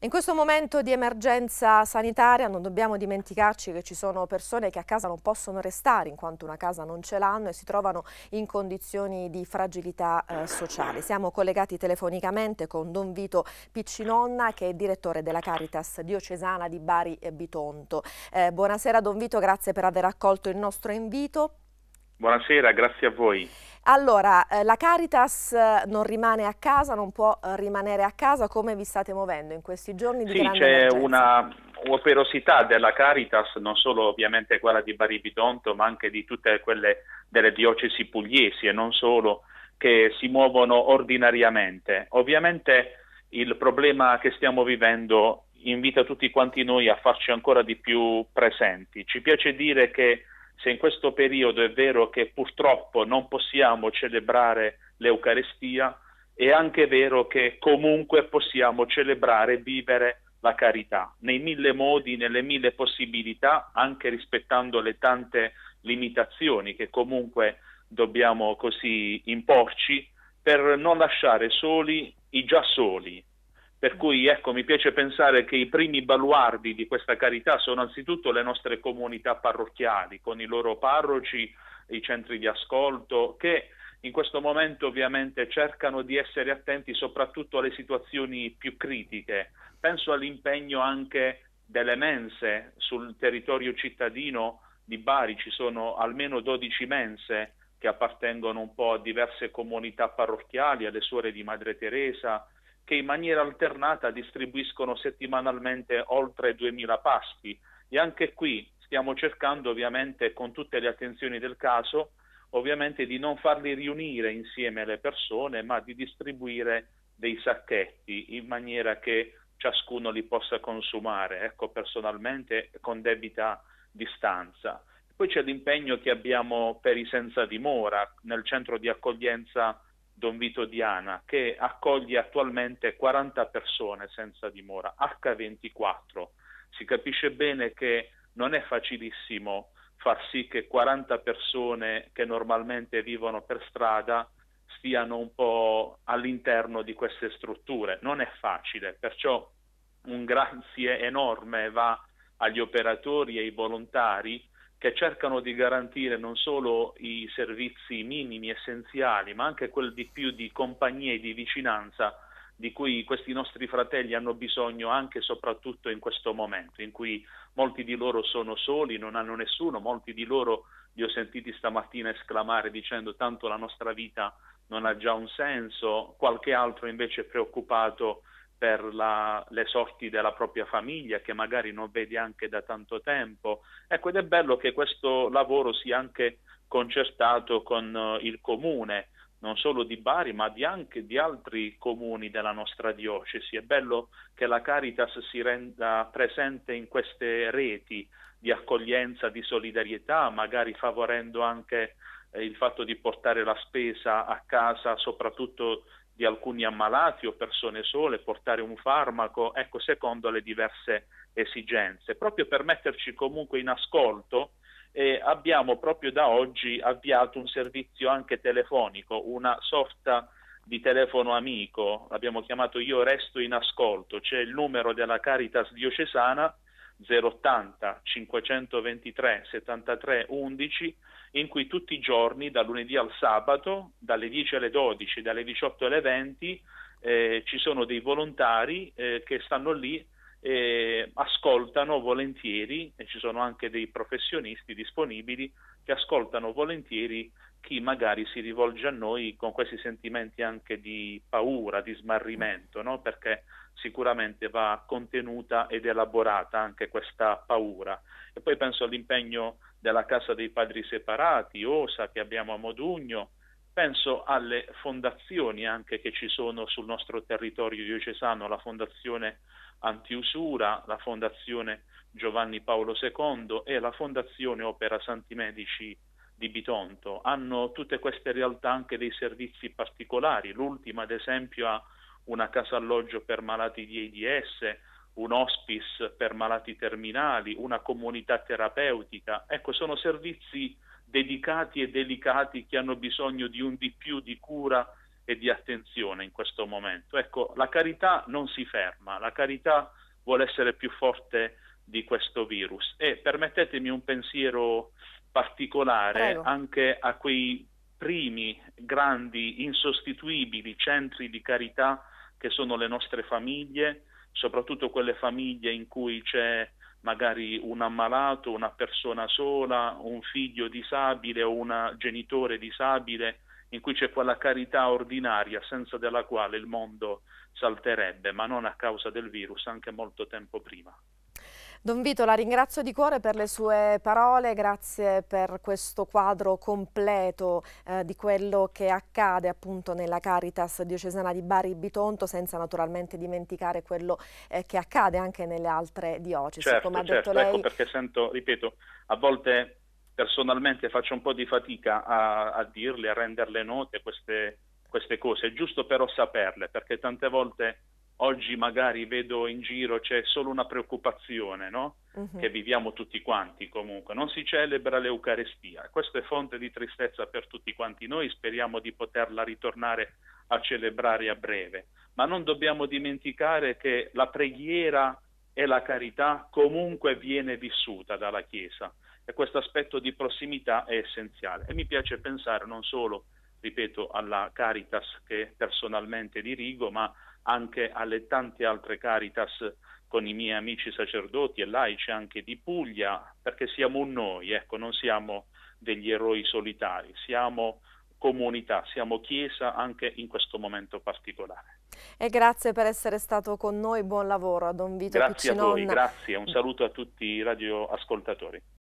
In questo momento di emergenza sanitaria non dobbiamo dimenticarci che ci sono persone che a casa non possono restare in quanto una casa non ce l'hanno e si trovano in condizioni di fragilità eh, sociale. Siamo collegati telefonicamente con Don Vito Piccinonna che è direttore della Caritas diocesana di Bari e Bitonto. Eh, buonasera Don Vito, grazie per aver accolto il nostro invito. Buonasera, grazie a voi. Allora, eh, la Caritas eh, non rimane a casa, non può eh, rimanere a casa, come vi state muovendo in questi giorni di sì, grande c'è una operosità della Caritas, non solo ovviamente quella di Bari Bidonto, ma anche di tutte quelle delle diocesi pugliesi e non solo, che si muovono ordinariamente. Ovviamente il problema che stiamo vivendo invita tutti quanti noi a farci ancora di più presenti. Ci piace dire che se in questo periodo è vero che purtroppo non possiamo celebrare l'Eucarestia, è anche vero che comunque possiamo celebrare e vivere la carità nei mille modi, nelle mille possibilità, anche rispettando le tante limitazioni che comunque dobbiamo così imporci per non lasciare soli i già soli, per cui ecco, mi piace pensare che i primi baluardi di questa carità sono anzitutto le nostre comunità parrocchiali, con i loro parroci, i centri di ascolto, che in questo momento ovviamente cercano di essere attenti soprattutto alle situazioni più critiche. Penso all'impegno anche delle mense sul territorio cittadino di Bari, ci sono almeno 12 mense che appartengono un po' a diverse comunità parrocchiali, alle suore di Madre Teresa, che in maniera alternata distribuiscono settimanalmente oltre 2000 pasti e anche qui stiamo cercando ovviamente con tutte le attenzioni del caso ovviamente di non farli riunire insieme le persone ma di distribuire dei sacchetti in maniera che ciascuno li possa consumare ecco personalmente con debita distanza poi c'è l'impegno che abbiamo per i senza dimora nel centro di accoglienza Don Vito Diana, che accoglie attualmente 40 persone senza dimora, H24. Si capisce bene che non è facilissimo far sì che 40 persone che normalmente vivono per strada stiano un po' all'interno di queste strutture. Non è facile, perciò un grazie enorme va agli operatori e ai volontari che cercano di garantire non solo i servizi minimi, essenziali, ma anche quel di più di compagnia e di vicinanza di cui questi nostri fratelli hanno bisogno anche e soprattutto in questo momento, in cui molti di loro sono soli, non hanno nessuno, molti di loro li ho sentiti stamattina esclamare dicendo tanto la nostra vita non ha già un senso, qualche altro invece è preoccupato per la, le sorti della propria famiglia che magari non vedi anche da tanto tempo. Ecco, ed è bello che questo lavoro sia anche concertato con eh, il comune, non solo di Bari, ma di anche di altri comuni della nostra diocesi. È bello che la Caritas si renda presente in queste reti di accoglienza, di solidarietà, magari favorendo anche eh, il fatto di portare la spesa a casa, soprattutto di alcuni ammalati o persone sole, portare un farmaco, ecco, secondo le diverse esigenze. Proprio per metterci comunque in ascolto, eh, abbiamo proprio da oggi avviato un servizio anche telefonico, una sorta di telefono amico, l'abbiamo chiamato Io Resto in Ascolto, c'è il numero della Caritas diocesana 080 523 73 11 in cui tutti i giorni, da lunedì al sabato, dalle 10 alle 12, dalle 18 alle 20, eh, ci sono dei volontari eh, che stanno lì eh, ascoltano volentieri, e ci sono anche dei professionisti disponibili che ascoltano volentieri chi magari si rivolge a noi con questi sentimenti anche di paura, di smarrimento, no? perché sicuramente va contenuta ed elaborata anche questa paura. E poi penso all'impegno della Casa dei Padri Separati, OSA che abbiamo a Modugno, penso alle fondazioni anche che ci sono sul nostro territorio diocesano, la Fondazione Antiusura, la Fondazione Giovanni Paolo II e la Fondazione Opera Santi Medici di Bitonto, hanno tutte queste realtà anche dei servizi particolari, l'ultima ad esempio ha una casa alloggio per malati di AIDS, un hospice per malati terminali, una comunità terapeutica, ecco sono servizi dedicati e delicati che hanno bisogno di un di più di cura e di attenzione in questo momento. Ecco, la carità non si ferma, la carità vuole essere più forte di questo virus e permettetemi un pensiero particolare Prego. anche a quei primi grandi, insostituibili centri di carità che sono le nostre famiglie, soprattutto quelle famiglie in cui c'è magari un ammalato, una persona sola, un figlio disabile o un genitore disabile, in cui c'è quella carità ordinaria senza della quale il mondo salterebbe, ma non a causa del virus, anche molto tempo prima. Don Vito, la ringrazio di cuore per le sue parole, grazie per questo quadro completo eh, di quello che accade appunto nella Caritas diocesana di Bari Bitonto, senza naturalmente dimenticare quello eh, che accade anche nelle altre diocesi. Certo, Come ha certo. detto ecco lei... ecco perché sento, ripeto, a volte personalmente faccio un po' di fatica a, a dirle, a renderle note queste, queste cose, è giusto però saperle, perché tante volte oggi magari vedo in giro c'è solo una preoccupazione, no? uh-huh. Che viviamo tutti quanti comunque, non si celebra l'Eucarestia. Questa è fonte di tristezza per tutti quanti noi, speriamo di poterla ritornare a celebrare a breve, ma non dobbiamo dimenticare che la preghiera e la carità comunque viene vissuta dalla Chiesa e questo aspetto di prossimità è essenziale e mi piace pensare non solo ripeto, alla Caritas che personalmente dirigo, ma anche alle tante altre Caritas con i miei amici sacerdoti e laici anche di Puglia, perché siamo un noi, ecco, non siamo degli eroi solitari, siamo comunità, siamo chiesa anche in questo momento particolare. E grazie per essere stato con noi, buon lavoro a Don Vito Grazie Piccinon. a voi, grazie, un saluto a tutti i radioascoltatori.